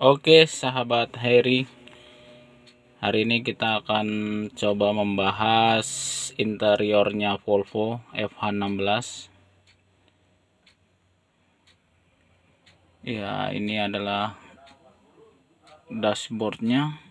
Oke sahabat Harry Hari ini kita akan coba membahas interiornya Volvo FH16 Ya ini adalah dashboardnya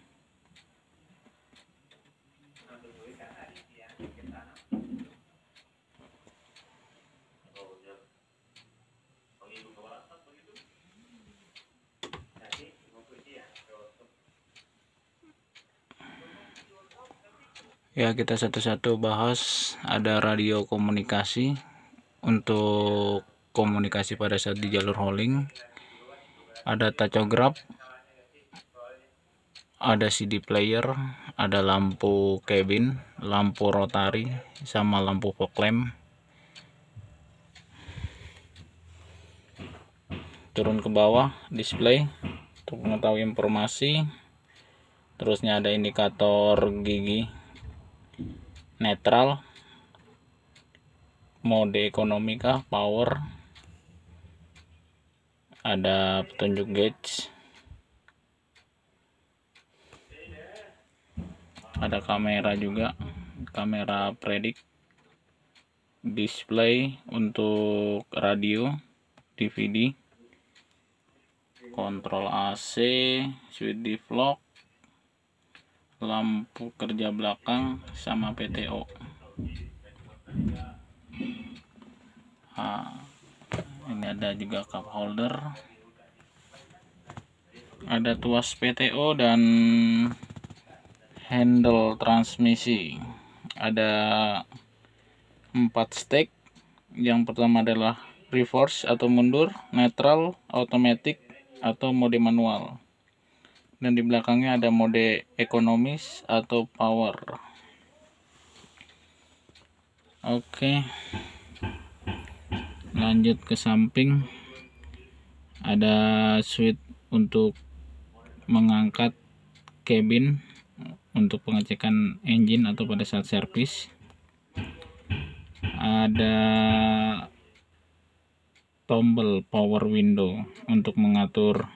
Ya, kita satu-satu bahas ada radio komunikasi untuk komunikasi pada saat di jalur hauling. Ada tachograph, ada CD player, ada lampu cabin, lampu rotari, sama lampu fog lamp. Turun ke bawah display untuk mengetahui informasi. Terusnya ada indikator gigi netral mode ekonomi kah power ada petunjuk gauge ada kamera juga kamera predik display untuk radio DVD kontrol AC switch diff lock lampu kerja belakang sama PTO nah, ini ada juga cup holder ada tuas PTO dan handle transmisi ada empat stake yang pertama adalah reverse atau mundur, netral, automatic atau mode manual dan di belakangnya ada mode ekonomis atau power oke lanjut ke samping ada switch untuk mengangkat cabin untuk pengecekan engine atau pada saat servis ada tombol power window untuk mengatur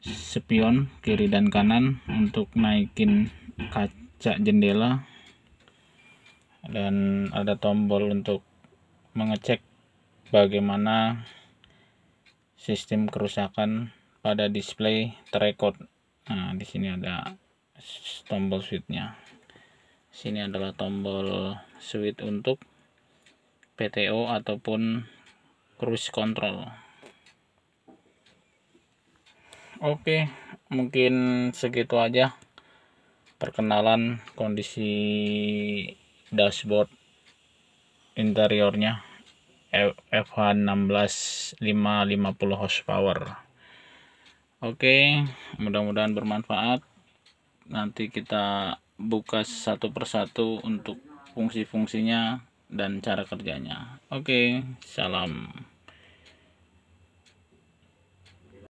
spion kiri dan kanan untuk naikin kaca jendela dan ada tombol untuk mengecek bagaimana sistem kerusakan pada display terekod nah di sini ada tombol switchnya sini adalah tombol switch untuk PTO ataupun cruise control Oke, mungkin segitu aja perkenalan kondisi dashboard interiornya f 16 550 horsepower. Oke, mudah-mudahan bermanfaat. Nanti kita buka satu persatu untuk fungsi-fungsinya dan cara kerjanya. Oke, salam.